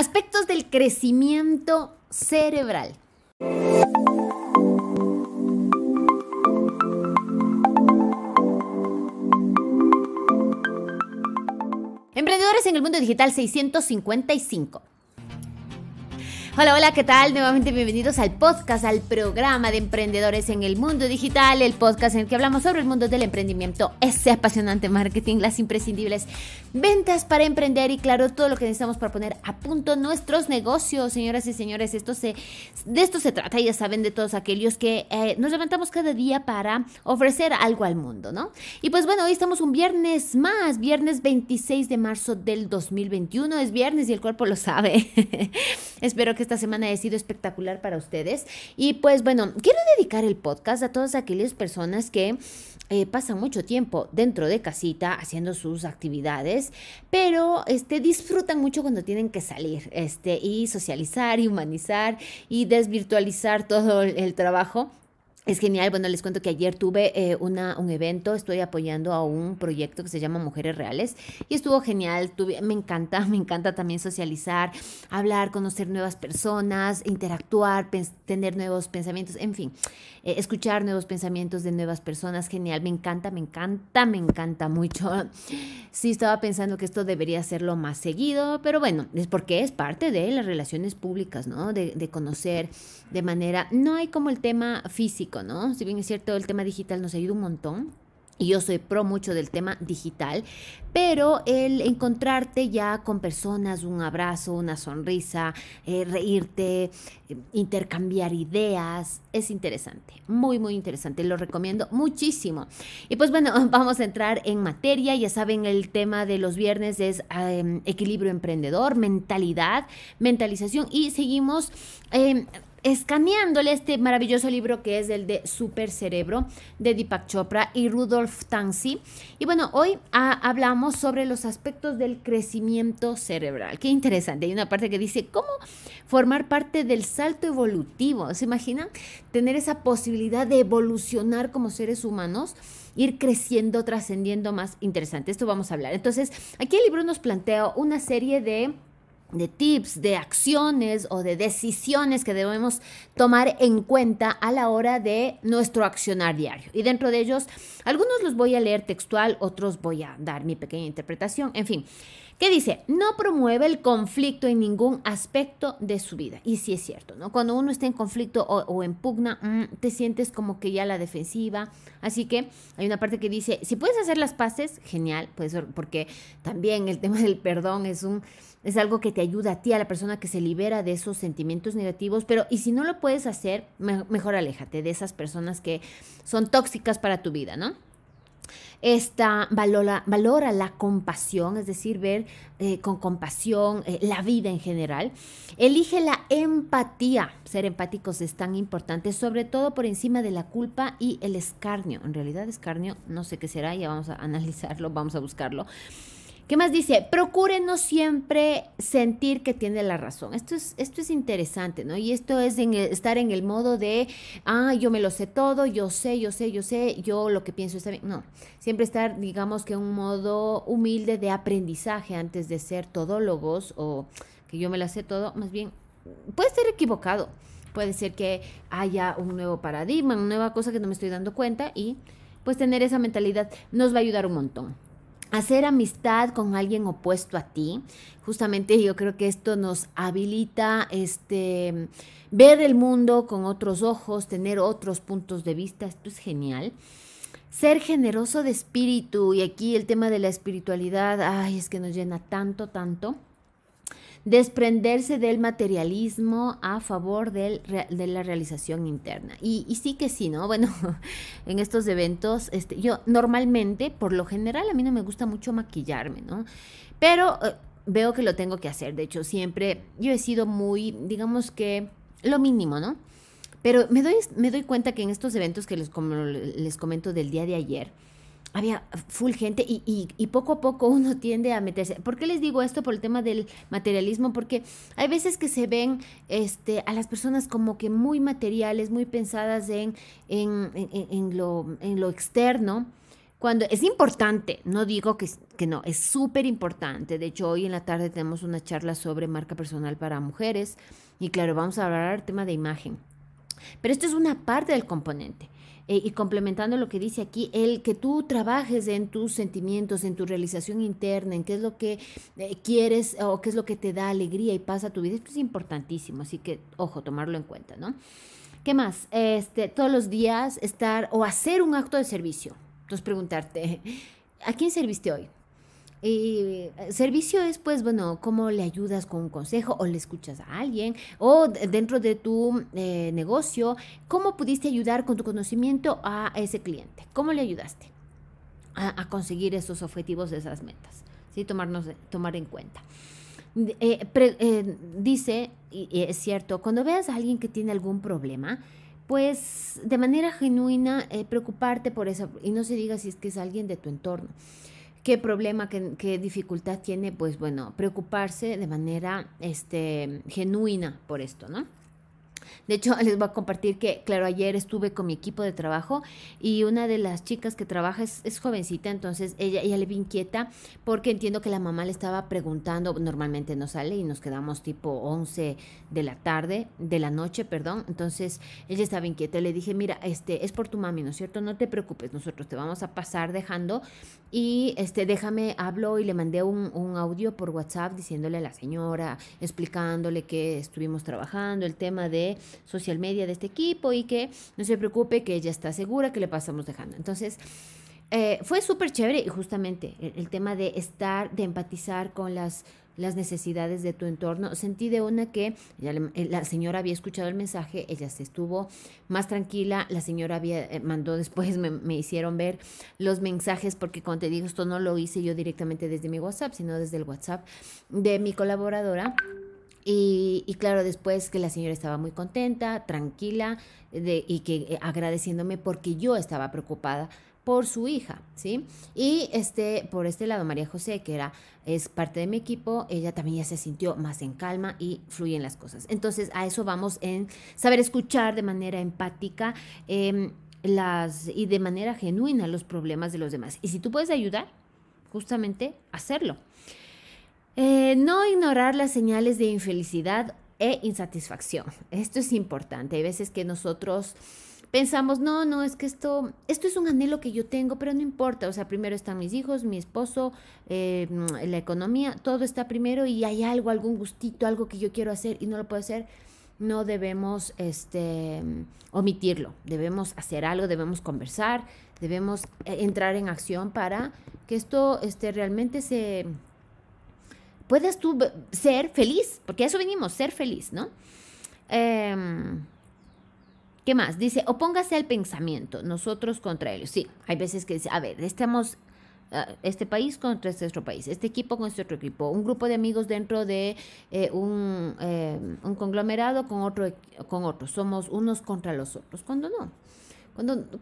Aspectos del crecimiento cerebral. Emprendedores en el mundo digital 655. Hola, hola, ¿qué tal? Nuevamente bienvenidos al podcast, al programa de emprendedores en el mundo digital, el podcast en el que hablamos sobre el mundo del emprendimiento, ese apasionante marketing, las imprescindibles ventas para emprender y claro, todo lo que necesitamos para poner a punto nuestros negocios, señoras y señores. Esto se, de esto se trata, ya saben, de todos aquellos que eh, nos levantamos cada día para ofrecer algo al mundo, ¿no? Y pues bueno, hoy estamos un viernes más, viernes 26 de marzo del 2021, es viernes y el cuerpo lo sabe. Espero que esta semana ha sido espectacular para ustedes. Y pues bueno, quiero dedicar el podcast a todas aquellas personas que eh, pasan mucho tiempo dentro de casita haciendo sus actividades, pero este, disfrutan mucho cuando tienen que salir este, y socializar y humanizar y desvirtualizar todo el trabajo es genial, bueno, les cuento que ayer tuve eh, una, un evento, estoy apoyando a un proyecto que se llama Mujeres Reales y estuvo genial, tuve, me encanta, me encanta también socializar, hablar, conocer nuevas personas, interactuar, tener nuevos pensamientos, en fin, eh, escuchar nuevos pensamientos de nuevas personas, genial, me encanta, me encanta, me encanta mucho. Sí, estaba pensando que esto debería hacerlo más seguido, pero bueno, es porque es parte de las relaciones públicas, ¿no? de conocer de manera, no hay como el tema físico, si bien es cierto, el tema digital nos ayuda un montón, y yo soy pro mucho del tema digital, pero el encontrarte ya con personas, un abrazo, una sonrisa, eh, reírte, eh, intercambiar ideas, es interesante, muy, muy interesante, lo recomiendo muchísimo. Y pues bueno, vamos a entrar en materia, ya saben, el tema de los viernes es em, equilibrio emprendedor, mentalidad, mentalización y seguimos em, escaneándole este maravilloso libro que es el de Super Cerebro de Deepak Chopra y Rudolf Tansi. Y bueno, hoy ah, hablamos sobre los aspectos del crecimiento cerebral. Qué interesante. Hay una parte que dice, ¿cómo formar parte del salto evolutivo? ¿Se imaginan tener esa posibilidad de evolucionar como seres humanos? ir creciendo, trascendiendo más interesante. Esto vamos a hablar. Entonces, aquí el libro nos plantea una serie de de tips, de acciones o de decisiones que debemos tomar en cuenta a la hora de nuestro accionar diario. Y dentro de ellos, algunos los voy a leer textual, otros voy a dar mi pequeña interpretación, en fin, que dice, no promueve el conflicto en ningún aspecto de su vida. Y sí es cierto, ¿no? Cuando uno está en conflicto o, en pugna, mm, te sientes como que ya la defensiva. Así que hay una parte que dice, si puedes hacer las paces, genial, pues, porque también el tema del perdón es un es algo que te ayuda a ti, a la persona que se libera de esos sentimientos negativos, pero y si no lo puedes hacer, mejor aléjate de esas personas que son tóxicas para tu vida, ¿no? Esta valora, la compasión, es decir, ver eh, con compasión eh, la vida en general. Elige la empatía. Ser empáticos es tan importante, sobre todo por encima de la culpa y el escarnio. En realidad, escarnio, no sé qué será, ya vamos a analizarlo, vamos a buscarlo. ¿Qué más dice? Procure no siempre sentir que tiene la razón. Esto es, esto es interesante, ¿no? Y esto es en estar en el modo de, ah, yo me lo sé todo, yo sé, yo sé, yo sé, yo lo que pienso está bien. No, siempre estar, digamos que en un modo humilde de aprendizaje antes de ser todólogos o que yo me lo sé todo, más bien, puede ser equivocado. Puede ser que haya un nuevo paradigma, una nueva cosa que no me estoy dando cuenta y pues tener esa mentalidad nos va a ayudar un montón hacer amistad con alguien opuesto a ti. Justamente yo creo que esto nos habilita este ver el mundo con otros ojos, tener otros puntos de vista, esto es genial. Ser generoso de espíritu y aquí el tema de la espiritualidad, ay, es que nos llena tanto, tanto desprenderse del materialismo a favor de la realización interna. Y, sí que sí, ¿no? Bueno, en estos eventos, este, yo normalmente, por lo general, a mí no me gusta mucho maquillarme, ¿no? Pero eh, veo que lo tengo que hacer. De hecho, siempre yo he sido muy, digamos que, lo mínimo, ¿no? Pero me doy, me doy cuenta que en estos eventos que les comento del día de ayer, había full gente y, poco a poco uno tiende a meterse. ¿Por qué les digo esto? Por el tema del materialismo, porque hay veces que se ven este, a las personas como que muy materiales, muy pensadas en, lo, externo. Cuando es importante, no digo que, que no, es súper importante. De hecho, hoy en la tarde tenemos una charla sobre marca personal para mujeres y claro, vamos a hablar del tema de imagen. Pero esto es una parte del componente. Eh, y complementando lo que dice aquí, el que tú trabajes en tus sentimientos, en tu realización interna, en qué es lo que eh, quieres o qué es lo que te da alegría y pasa a tu vida, esto es importantísimo, así que ojo, tomarlo en cuenta, ¿no? ¿Qué más? Este, todos los días estar o hacer un acto de servicio. Entonces preguntarte, ¿a quién serviste hoy? Y eh, eh, servicio es, pues, bueno, cómo le ayudas con un consejo o le escuchas a alguien o dentro de tu eh, negocio, cómo pudiste ayudar con tu conocimiento a ese cliente, cómo le ayudaste a, conseguir esos objetivos, esas metas, ¿sí? Tomarnos, tomar en cuenta. dice, y es cierto, cuando veas a alguien que tiene algún problema, pues de manera genuina preocuparte por eso, y no se diga si es que es alguien de tu entorno qué problema, qué, dificultad tiene, pues bueno, preocuparse de manera este, genuina por esto, ¿no? De hecho, les voy a compartir que, claro, ayer estuve con mi equipo de trabajo y una de las chicas que trabaja es, jovencita, entonces ella, le vi inquieta porque entiendo que la mamá le estaba preguntando, normalmente no sale y nos quedamos tipo 11 de la tarde, de la noche, perdón, entonces ella estaba inquieta, le dije, mira, este, es por tu mami, ¿no es cierto? No te preocupes, nosotros te vamos a pasar dejando y este, déjame, hablo y le mandé un audio por WhatsApp diciéndole a la señora, explicándole que estuvimos trabajando, el tema de social media de este equipo y que no se preocupe, que ella está segura, que le pasamos dejando. Entonces, eh, fue súper chévere y justamente el, tema de estar, de empatizar con las, las necesidades de tu entorno. Sentí de una que eh, la señora había escuchado el mensaje, ella se estuvo más tranquila, la señora había, eh, mandó después, me, me, hicieron ver los mensajes porque cuando te digo esto no lo hice yo directamente desde mi WhatsApp, sino desde el WhatsApp de mi colaboradora. Y, claro, después que la señora estaba muy contenta, tranquila, y que eh, agradeciéndome porque yo estaba preocupada por su hija, ¿sí? Y este, por este lado, María José, que era, es parte de mi equipo, ella también ya se sintió más en calma y fluyen las cosas. Entonces, a eso vamos en saber escuchar de manera empática em, las, y de manera genuina los problemas de los demás. Y si tú puedes ayudar, justamente hacerlo. Eh, no ignorar las señales de infelicidad e insatisfacción. Esto es importante. Hay veces que nosotros pensamos, no, no, es que esto, esto es un anhelo que yo tengo, pero no importa. O sea, primero están mis hijos, mi esposo, em, la economía, todo está primero y hay algo, algún gustito, algo que yo quiero hacer y no lo puedo hacer. No debemos este, omitirlo, debemos hacer algo, debemos conversar, debemos eh, entrar en acción para que esto este, realmente se, Puedes tú ser feliz, porque a eso venimos, ser feliz, ¿no? Em, ¿Qué más? Dice, opóngase al pensamiento, nosotros contra ellos. Sí, hay veces que dice, a ver, estamos ah, este país contra este otro país, este equipo con este otro equipo, un grupo de amigos dentro de eh, em, un, conglomerado con otro, con otro, somos unos contra los otros, cuando no.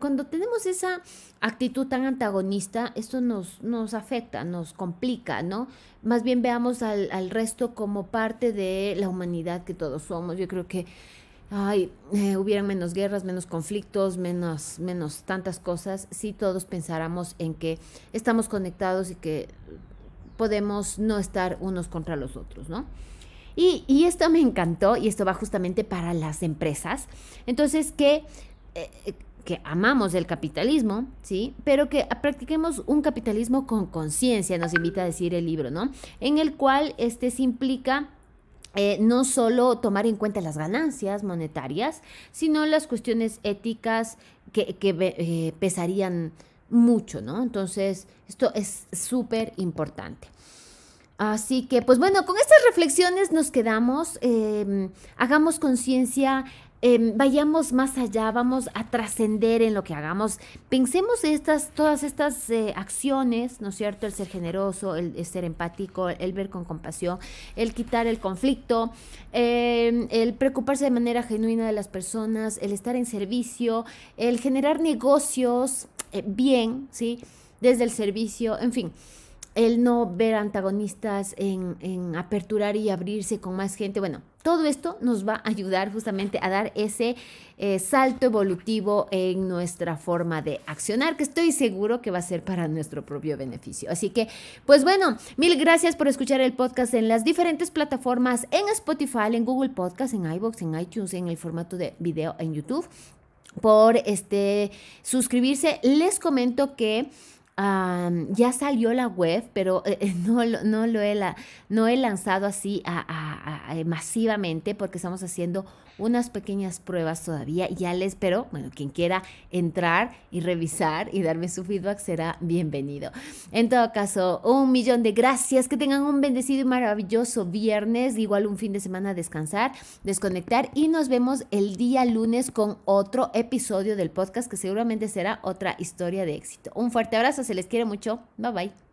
Cuando, tenemos esa actitud tan antagonista, esto nos, nos afecta, nos complica, ¿no? Más bien veamos al, resto como parte de la humanidad que todos somos. Yo creo que ay, eh, hubieran menos guerras, menos conflictos, menos, menos tantas cosas, si todos pensáramos en que estamos conectados y que podemos no estar unos contra los otros, ¿no? Y, esto me encantó, y esto va justamente para las empresas. Entonces, que eh, que amamos el capitalismo, ¿sí? Pero que practiquemos un capitalismo con conciencia, nos invita a decir el libro, ¿no? En el cual este se implica eh, no solo tomar en cuenta las ganancias monetarias, sino las cuestiones éticas que, eh, pesarían mucho, ¿no? Entonces, esto es súper importante. Así que, pues bueno, con estas reflexiones nos quedamos, em, hagamos conciencia Em, vayamos más allá, vamos a trascender en lo que hagamos. Pensemos estas, todas estas eh, acciones, ¿no es cierto? El ser generoso, el, ser empático, el ver con compasión, el quitar el conflicto, em, el preocuparse de manera genuina de las personas, el estar en servicio, el generar negocios eh, bien, ¿sí? Desde el servicio, en fin el no ver antagonistas en, aperturar y abrirse con más gente. Bueno, todo esto nos va a ayudar justamente a dar ese eh, salto evolutivo en nuestra forma de accionar, que estoy seguro que va a ser para nuestro propio beneficio. Así que, pues bueno, mil gracias por escuchar el podcast en las diferentes plataformas, en Spotify, en Google Podcast, en iBox, en iTunes, en el formato de video en YouTube por este suscribirse. Les comento que ya salió la web, pero eh, eh, no, no, lo he, no he lanzado así masivamente porque estamos haciendo unas pequeñas pruebas todavía y ya les espero, bueno, quien quiera entrar y revisar y darme su feedback será bienvenido. En todo caso, un millón de gracias, que tengan un bendecido y maravilloso viernes, igual un fin de semana a descansar, desconectar y nos vemos el día lunes con otro episodio del podcast que seguramente será otra historia de éxito. Un fuerte abrazo, se les quiere mucho, bye bye.